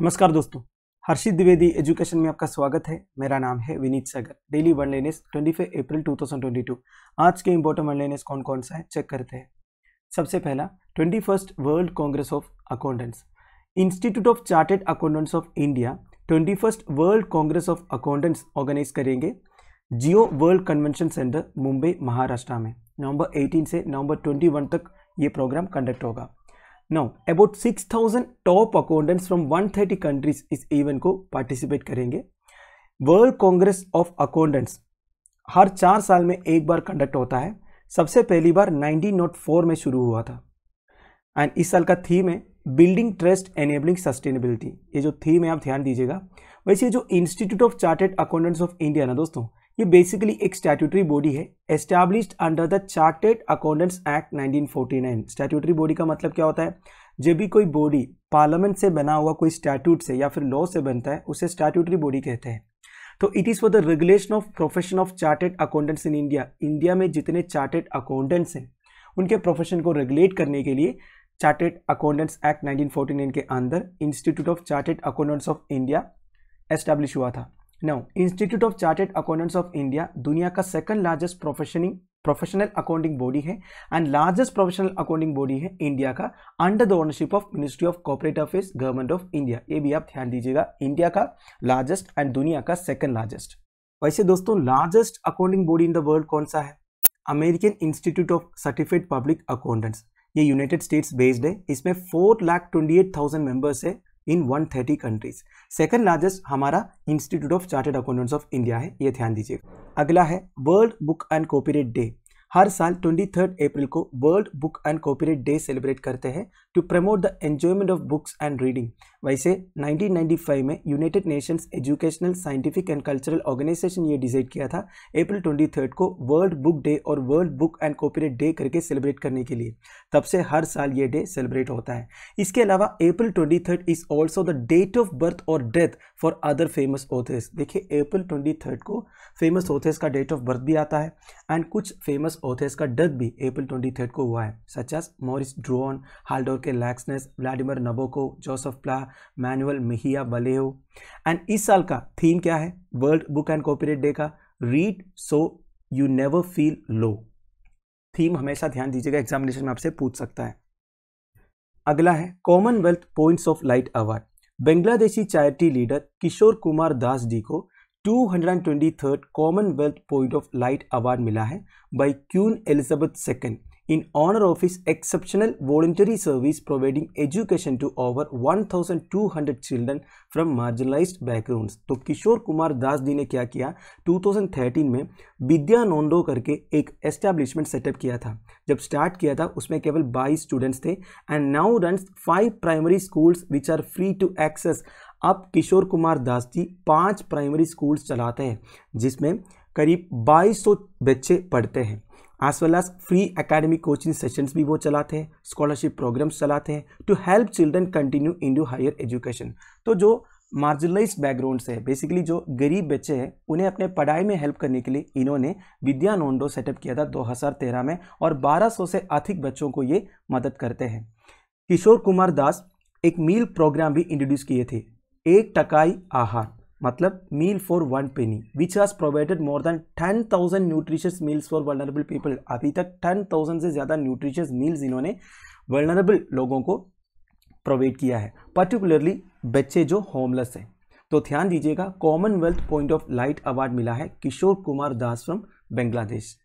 नमस्कार दोस्तों हर्षित द्विवेदी एजुकेशन में आपका स्वागत है मेरा नाम है Vineet Sagar daily world lens twenty April 2022 आज के इम्पोर्टेंट वर्ल्ड लेनेस कौन कौन सा है चेक करते हैं सबसे पहला twenty world congress of accountants institute of chartered accountants of India twenty world congress of accountants organise करेंगे Jio world convention centre Mumbai Maharashtra में नवंबर एटीन से नवंबर वन तक ये प्रोग्राम कंडक्ट होगा now about 6000 top accountants from 130 countries इस event को participate करेंगे world congress of accountants हर चार साल में एक बार कंडक्ट होता है सबसे पहली बार 1904 में शुरू हुआ था एंड इस साल का थीम है बिल्डिंग ट्रस्ट एनेबलिंग सस्टेनेबिलिटी ये जो थीम है आप ध्यान दीजिएगा वैसे जो institute of chartered accountants of India ना दोस्तों ये बेसिकली एक स्टैट्यूटरी बॉडी है established under the chartered accountants act 1949 statutory body का मतलब क्या होता है जब भी कोई बॉडी पार्लियामेंट से बना हुआ कोई स्टैट्यूट से या फिर लॉ से बनता है उसे स्टैट्यूटरी बॉडी कहते हैं तो it is for the regulation of profession of chartered accountants in India India में जितने चार्टेड अकाउंटेंट्स हैं उनके प्रोफेशन को रेगुलेट करने के लिए चार्टेड अकाउंटेंट्स एक्ट 1949 के अंदर institute of chartered accountants of India establish हुआ था Now, institute of chartered accountants of India दुनिया का second largest professioning professional accounting body है and largest professional accounting body है इंडिया का under the ownership of ministry of corporate affairs government of India ये भी आप ध्यान दीजिएगा इंडिया का लार्जेस्ट एंड दुनिया का सेकंड लार्जेस्ट वैसे दोस्तों largest accounting body in the world कौन सा है American institute of certified public accountants ये यूनाइटेड स्टेट्स बेस्ड है इसमें four lakh twenty eight thousand members है इन 130 कंट्रीज सेकंड लार्जेस्ट हमारा institute of chartered accountants of India है ये ध्यान दीजिए अगला है world book and copyright day हर साल 23 अप्रैल को world book and copyright day celebrate करते हैं to promote the enjoyment of books and reading वैसे 1995 में United Nations educational scientific and cultural organisation ये डिसाइड किया था अप्रैल ट्वेंटी को वर्ल्ड बुक डे और world book and copyright day करके सेलिब्रेट करने के लिए तब से हर साल ये डे सेलिब्रेट होता है इसके अलावा April third is also the date of birth और death for other famous authors देखिए अप्रैल ट्वेंटी को फेमस ऑथर्स का डेट ऑफ बर्थ भी आता है एंड कुछ फेमस ऑथर्स का डेथ भी अप्रैल ट्वेंटी को हुआ है सचस Morris Druon Halldor K Laxness Vladimir Nabokov Josep Pla Manuel Mejia बलेहो एंड इस साल का थीम क्या है world book and copyright day का read so you never feel low theme हमेशा ध्यान दीजिएगा एग्जामिनेशन में आपसे पूछ सकता है अगला है Commonwealth points of light award Bangladeshi charity leader Kishore Kumar Das ji को 223rd Commonwealth point of light award मिला है by Queen Elizabeth second in honor of his exceptional voluntary service providing education to over 1200 children from marginalized backgrounds तो किशोर कुमार दास जी ने क्या किया 2013 में विद्यानोंदो करके एक एस्टैब्लिशमेंट सेटअप किया था जब स्टार्ट किया था उसमें केवल 22 स्टूडेंट्स थे and now run five primary schools which are free to access अब किशोर कुमार दास जी पाँच प्राइमरी स्कूल्स चलाते हैं जिसमें करीब 2200 बच्चे पढ़ते हैं as well as free academic coaching sessions भी वो चलाते हैं स्कॉलरशिप प्रोग्राम्स चलाते हैं to help children continue in do higher education तो जो मार्जिनलाइज बैकग्राउंड से है बेसिकली जो गरीब बच्चे हैं उन्हें अपने पढ़ाई में हेल्प करने के लिए इन्होंने विद्या नोंडो सेटअप किया था 2013 में और 1200 से अधिक बच्चों को ये मदद करते हैं किशोर कुमार दास एक मील प्रोग्राम भी इंट्रोड्यूस किए थे एक टकाई आहार मतलब meal for one penny which has provided more than ten thousand nutritious meals for vulnerable people अभी तक टेन थाउजेंड से ज़्यादा न्यूट्रिशियस मील्स इन्होंने वर्नरेबल लोगों को प्रोवाइड किया है पर्टिकुलरली बच्चे जो होमलेस हैं तो ध्यान दीजिएगा Commonwealth point of light award मिला है किशोर कुमार दास फ्रॉम बांग्लादेश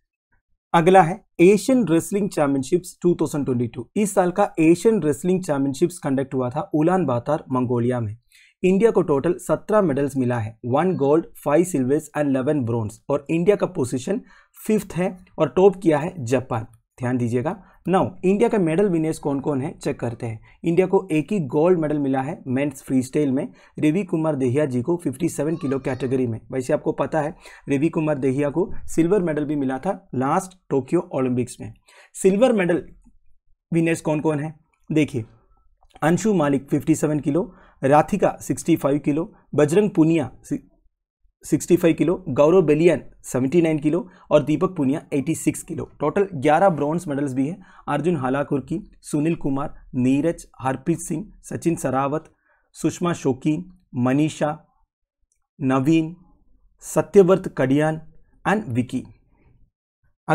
अगला है एशियन रेसलिंग चैंपियनशिप्स 2022 इस साल का एशियन रेसलिंग चैंपियनशिप्स कंडक्ट हुआ था उलान बातार मंगोलिया में इंडिया को टोटल 17 मेडल्स मिला है one gold five silvers and eleven bronze और इंडिया का पोजीशन फिफ्थ है और टॉप किया है जापान ध्यान दीजिएगा नाउ इंडिया का मेडल विनर्स कौन कौन है चेक करते हैं इंडिया को एक ही गोल्ड मेडल मिला है मेंस फ्री स्टाइल में रवि कुमार दहिया जी को 57 किलो कैटेगरी में वैसे आपको पता है रवि कुमार दहिया को सिल्वर मेडल भी मिला था लास्ट टोक्यो ओलंपिक्स में सिल्वर मेडल विनर्स कौन कौन है देखिए Anshu Malik fifty kilo Radhika 65 kilo Bajrang Punia 65 kilo Gaurav Baliyan 79 kilo और Deepak Punia 86 kilo total 11 bronze medals भी हैं अर्जुन हालाकुर की सुनील कुमार नीरज हरप्रीत सिंह सचिन सरावत सुषमा शौकीन मनीषा नवीन सत्यव्रत कडियान एंड विकी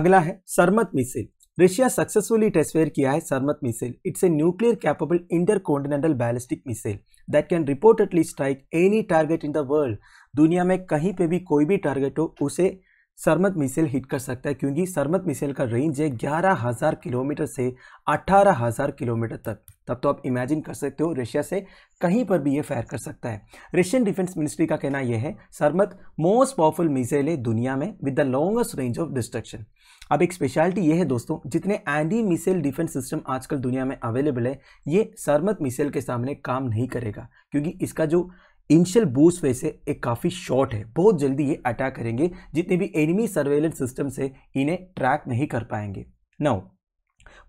अगला है Sarmat missile Russia successfully test fire किया है Sarmat missile it's a nuclear capable intercontinental ballistic missile that can reportedly strike any target in the world दुनिया में कहीं पे भी कोई भी टारगेट हो उसे सरमत मिसाइल हिट कर सकता है क्योंकि सरमत मिसाइल का रेंज है ग्यारह हज़ार किलोमीटर से अट्ठारह हज़ार किलोमीटर तक तब तो आप इमेजिन कर सकते हो रशिया से कहीं पर भी ये फायर कर सकता है रशियन डिफेंस मिनिस्ट्री का कहना यह है सरमत मोस्ट पावरफुल मिसाइल है दुनिया में with the longest range of destruction अब एक स्पेशलिटी ये है दोस्तों जितने एंटी मिसाइल डिफेंस सिस्टम आजकल दुनिया में अवेलेबल है ये सरमत मिसाइल के सामने काम नहीं करेगा क्योंकि इसका जो इनिशियल बूस्ट फेज से एक काफ़ी शॉर्ट है बहुत जल्दी ये अटैक करेंगे जितने भी एनिमी सर्वेलेंस सिस्टम से इन्हें ट्रैक नहीं कर पाएंगे नौ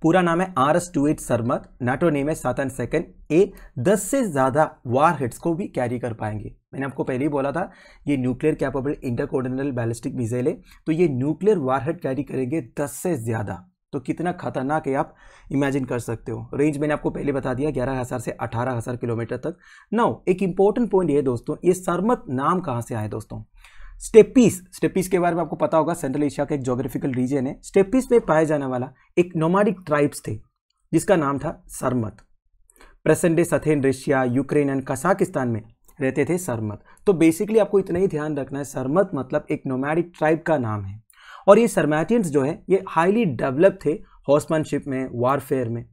पूरा नाम है R S two eight Sarmat NATO name है सात एंड सेकेंड ए दस से ज़्यादा वार हेड्स को भी कैरी कर पाएंगे मैंने आपको पहले ही बोला था ये nuclear capable intercontinental ballistic missile है तो ये न्यूक्लियर वारहेड कैरी करेंगे दस से ज़्यादा तो कितना खतरनाक है आप इमेजिन कर सकते हो रेंज मैंने आपको पहले बता दिया ग्यारह हज़ार से अठारह हज़ार किलोमीटर तक नौ एक इंपॉर्टेंट पॉइंट ये दोस्तों ये सरमत नाम कहाँ से आए दोस्तों स्टेपीस स्टेपीस के बारे में आपको पता होगा सेंट्रल एशिया का एक जोग्राफिकल रीजन है स्टेपीस में पाया जाने वाला एक नोमाडिक ट्राइब्स थे जिसका नाम था सरमत प्रेसेंट डे सथेन रशिया यूक्रेन एंड कजाकिस्तान में रहते थे सरमत तो बेसिकली आपको इतना ही ध्यान रखना है सरमत मतलब एक नोमैडिक ट्राइब का नाम है और ये सरमैटियंस जो है ये हाईली डेवलप थे हॉर्समैनशिप में वारफेयर में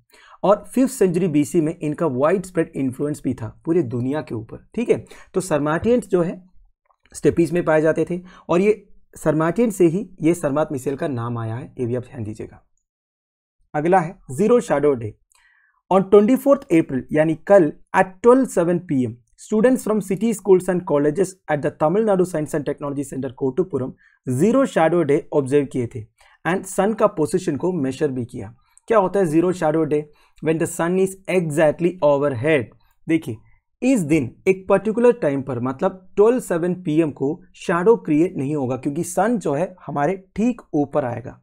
और फिफ्थ सेंचुरी बीसी में इनका वाइड स्प्रेड इन्फ्लुएंस भी था पूरे दुनिया के ऊपर ठीक है तो सरमाटियंस जो है स्टेपीज में पाए जाते थे और ये सरमाटियन से ही ये सरमात मिसेल का नाम आया है ये भी आप ध्यान दीजिएगा अगला है zero shadow day on twenty fourth April यानी कल at twelve seven P M Students from city schools and colleges at the Tamil Nadu Science and Technology Center Kotupuram zero shadow day observe किए थे and sun का position को measure भी किया क्या होता है zero shadow day when the sun is exactly overhead head देखिए इस दिन एक पर्टिकुलर टाइम पर मतलब 12 सेवन पी को शेडो क्रिएट नहीं होगा क्योंकि सन जो है हमारे ठीक ऊपर आएगा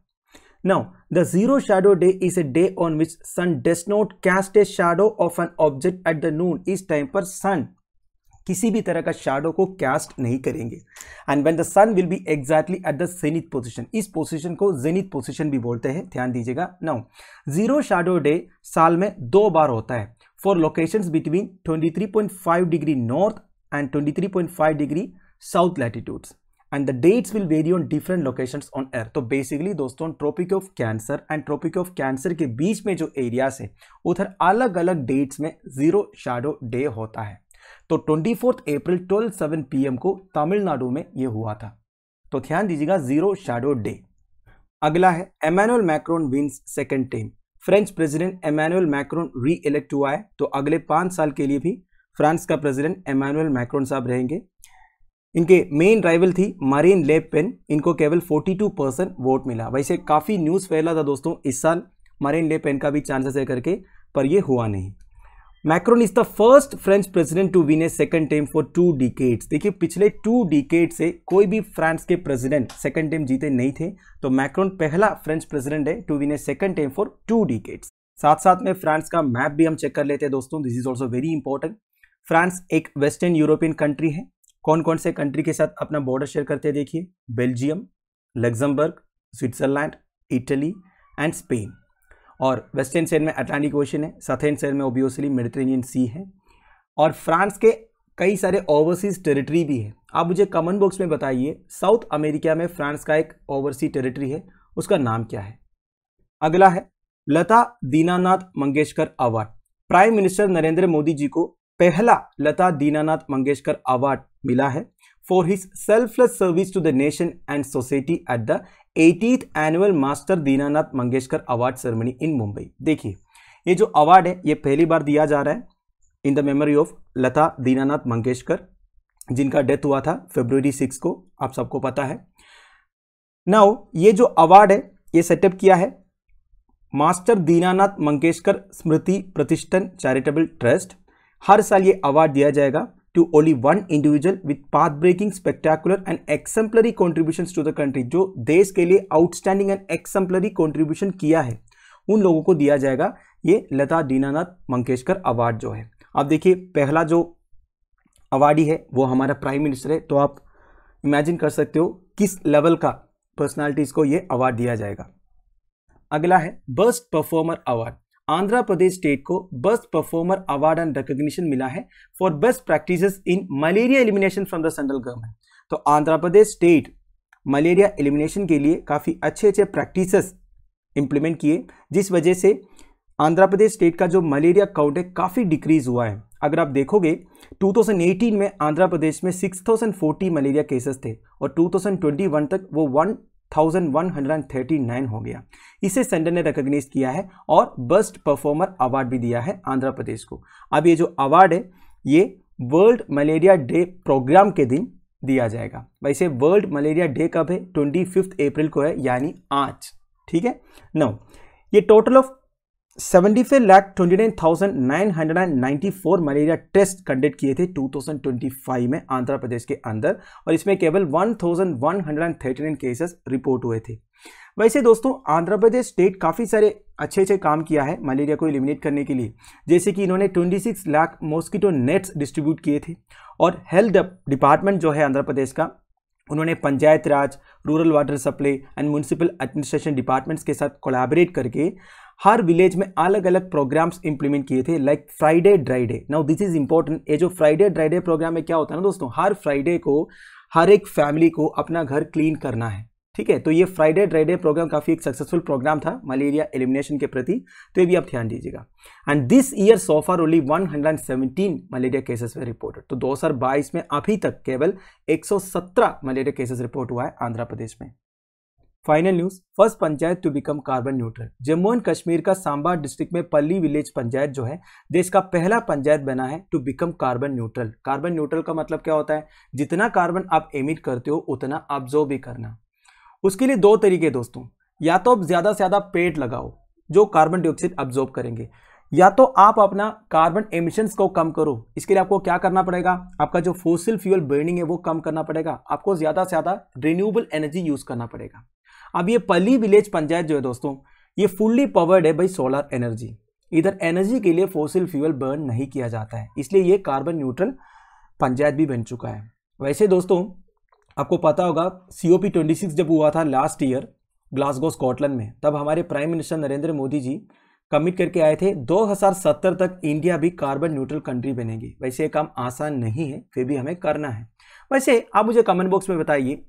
now the zero shadow day is a day on which sun does not cast a shadow of an object at the noon इस टाइम पर सन किसी भी तरह का शेडो को कैस्ट नहीं करेंगे and when the sun will be exactly at the zenith position इस पोजीशन को जेनिथ पोजीशन भी बोलते हैं ध्यान दीजिएगा नाउ जीरो शेडो डे साल में दो बार होता है for locations between 23.5 degree north and 23.5 degree south latitudes and the dates will vary on different location on earth तो बेसिकली दोस्तों Tropic of Cancer and Tropic of Cancer के बीच में जो एरियाज है उधर अलग अलग डेट्स में जीरो शाडो डे होता है तो twenty fourth April twelve seven P को तमिलनाडु में यह हुआ था तो ध्यान दीजिएगा जीरो शेडो डे अगला है Emmanuel Macron wins second term French president Emmanuel Macron reelect हुआ है तो अगले पांच साल के लिए भी फ्रांस का प्रेसिडेंट एमैनुअल मैक्रोन साहब रहेंगे इनके मेन राइवल थी मरीन ले पेन इनको केवल 42 परसेंट वोट मिला वैसे काफ़ी न्यूज़ फैला था दोस्तों इस साल मरीन ले पेन का भी चांसेस है करके पर यह हुआ नहीं Macron is the first French president to win a second term for two decades देखिए पिछले टू डिकेट से कोई भी फ्रांस के प्रेसिडेंट सेकंड टेम जीते नहीं थे तो मैक्रोन पहला फ्रेंच प्रेसिडेंट है to win a second term for two decades साथ साथ में फ्रांस का मैप भी हम चेक कर लेते हैं दोस्तों this is also very important France एक वेस्टर्न यूरोपियन कंट्री है कौन कौन से कंट्री के साथ अपना बॉर्डर शेयर करते हैं देखिए Belgium Luxembourg Switzerland Italy and Spain और वेस्टर्न सेन में अटलांटिक ओशन है सथेन सेन में ओबियोसली मेडिटेरेनियन सी है और फ्रांस के कई सारे ओवरसीज टेरिटरी भी है आप मुझे कमेंट बॉक्स में बताइए साउथ अमेरिका में फ्रांस का एक ओवरसी टेरिटरी है उसका नाम क्या है अगला है Lata Dinanath Mangeshkar award prime minister Narendra Modi ji को पहला लता दीनानाथ मंगेशकर अवार्ड मिला है for his selfless service to the nation and society at the 18th annual Master Dinanath Mangeshkar award ceremony in Mumbai देखिए ये जो अवार्ड है ये पहली बार दिया जा रहा है in the memory of Lata Dinanath Mangeshkar जिनका डेथ हुआ था फेब्रुवरी सिक्स को आप सबको पता है नाउ ये जो अवार्ड है ये सेटअप किया है मास्टर दीनानाथ मंगेशकर स्मृति प्रतिष्ठान चैरिटेबल ट्रस्ट हर साल ये अवार्ड दिया जाएगा to only one individual with path breaking spectacular and exemplary contributions to the country जो देश के लिए outstanding and exemplary contribution किया है उन लोगों को दिया जाएगा ये लता दीनानाथ मंगेशकर अवार्ड जो है अब देखिए पहला जो अवार्डी है वो हमारा प्राइम मिनिस्टर है तो आप इमेजिन कर सकते हो किस लेवल का पर्सनालिटीज़ को ये अवार्ड दिया जाएगा अगला है best performer award Andhra Pradesh state को best performer award and recognition मिला है for best practices in malaria elimination from the central government तो Andhra Pradesh state malaria elimination के लिए काफ़ी अच्छे अच्छे प्रैक्टिस इम्प्लीमेंट किए जिस वजह से आंध्र प्रदेश स्टेट का जो मलेरिया काउंट है काफ़ी डिक्रीज हुआ है अगर आप देखोगे 2018 में आंध्र प्रदेश में 6040 मलेरिया केसेस थे और 2021 तक वो 1139 हो गया इसे सेंडर ने रिकग्नाइज किया है और बेस्ट परफॉर्मर अवार्ड भी दिया है आंध्र प्रदेश को अब ये जो अवार्ड है ये वर्ल्ड मलेरिया डे प्रोग्राम के दिन दिया जाएगा वैसे वर्ल्ड मलेरिया डे कब है ट्वेंटी फिफ्थ अप्रैल को है यानी आज ठीक है नौ ये total of seventy lakh twenty nine thousand nine hundred and ninety four malaria test conduct किए थे 2025 में आंध्र प्रदेश के अंदर और इसमें केवल 1139 केसेस रिपोर्ट हुए थे वैसे दोस्तों आंध्र प्रदेश स्टेट काफ़ी सारे अच्छे अच्छे काम किया है मलेरिया को इलिमिनेट करने के लिए जैसे कि इन्होंने 26 लाख मॉस्किटो नेट्स डिस्ट्रीब्यूट किए थे और हेल्थ डिपार्टमेंट जो है आंध्र प्रदेश का उन्होंने panchayat raj rural water supply and municipal administration departments के साथ कोलाबरेट करके हर विलेज में अलग अलग प्रोग्राम्स इंप्लीमेंट किए थे like Friday dry day now this is important ये जो फ्राइडे ड्राइडे प्रोग्राम में क्या होता है ना दोस्तों हर फ्राइडे को हर एक फैमिली को अपना घर क्लीन करना है ठीक है तो ये फ्राइडे ड्राइडे प्रोग्राम काफ़ी एक सक्सेसफुल प्रोग्राम था मलेरिया एलिमिनेशन के प्रति तो ये भी आप ध्यान दीजिएगा and this year so far only 117 malaria cases were reported तो 2022 में अभी तक केवल 117 मलेरिया केसेस रिपोर्ट हुआ है आंध्र प्रदेश में final news first panchayat to become carbon neutral Jammu and Kashmir का सांबा डिस्ट्रिक्ट में पल्ली विलेज पंचायत जो है देश का पहला पंचायत बना है to become carbon neutral carbon neutral का मतलब क्या होता है जितना कार्बन आप एमिट करते हो उतना जो भी करना उसके लिए दो तरीके दोस्तों या तो आप ज़्यादा से ज़्यादा पेड़ लगाओ जो कार्बन डाइऑक्साइड अब्जॉर्ब करेंगे या तो आप अपना कार्बन एमिशंस को कम करो इसके लिए आपको क्या करना पड़ेगा आपका जो फोसिल फ्यूल बर्निंग है वो कम करना पड़ेगा आपको ज़्यादा से ज़्यादा रिन्यूएबल एनर्जी यूज़ करना पड़ेगा अब ये पली विलेज पंचायत जो है दोस्तों ये फुल्ली पावर्ड है भाई सोलर एनर्जी इधर एनर्जी के लिए फोसिल फ्यूल बर्न नहीं किया जाता है इसलिए ये कार्बन न्यूट्रल पंचायत भी बन चुका है वैसे दोस्तों आपको पता होगा सी ओ जब हुआ था लास्ट ईयर ग्लासगो स्कॉटलैंड में तब हमारे prime minister Narendra Modi ji commit करके आए थे 2070 तक इंडिया भी कार्बन न्यूट्रल कंट्री बनेगी वैसे ये काम आसान नहीं है फिर भी हमें करना है वैसे आप मुझे कमेंट बॉक्स में बताइए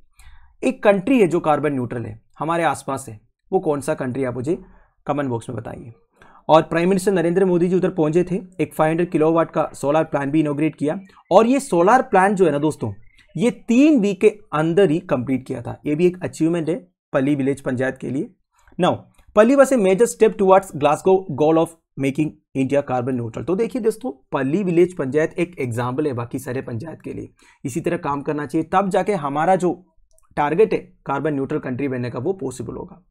एक कंट्री है जो कार्बन न्यूट्रल है हमारे आसपास है वो कौन सा कंट्री आप मुझे कमेंट बॉक्स में बताइए और प्राइम मिनिस्टर नरेंद्र मोदी जी उधर पहुंचे थे एक 500 किलोवाट का सोलार प्लान भी इनोग्रेट किया और ये सोलार प्लान जो है ना दोस्तों ये तीन वीक के अंदर ही कंप्लीट किया था ये भी एक अचीवमेंट है पली विलेज पंचायत के लिए now Palli was a major step towards Glasgow goal of making India carbon neutral तो देखिए दोस्तों पल्ली विलेज पंचायत एक एग्जाम्पल है बाकी सारे पंचायत के लिए इसी तरह काम करना चाहिए तब जाके हमारा जो टारगेट है कार्बन न्यूट्रल कंट्री बनने का वो पॉसिबल होगा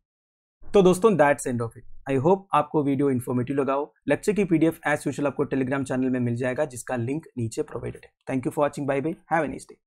तो दोस्तों that's end of it I hope आपको वीडियो इन्फॉर्मेटिव लगाओ लेक्चर की पीडीएफ एज यूजल आपको टेलीग्राम चैनल में मिल जाएगा जिसका लिंक नीचे प्रोवाइडेड है thank you for watching bye bye have an day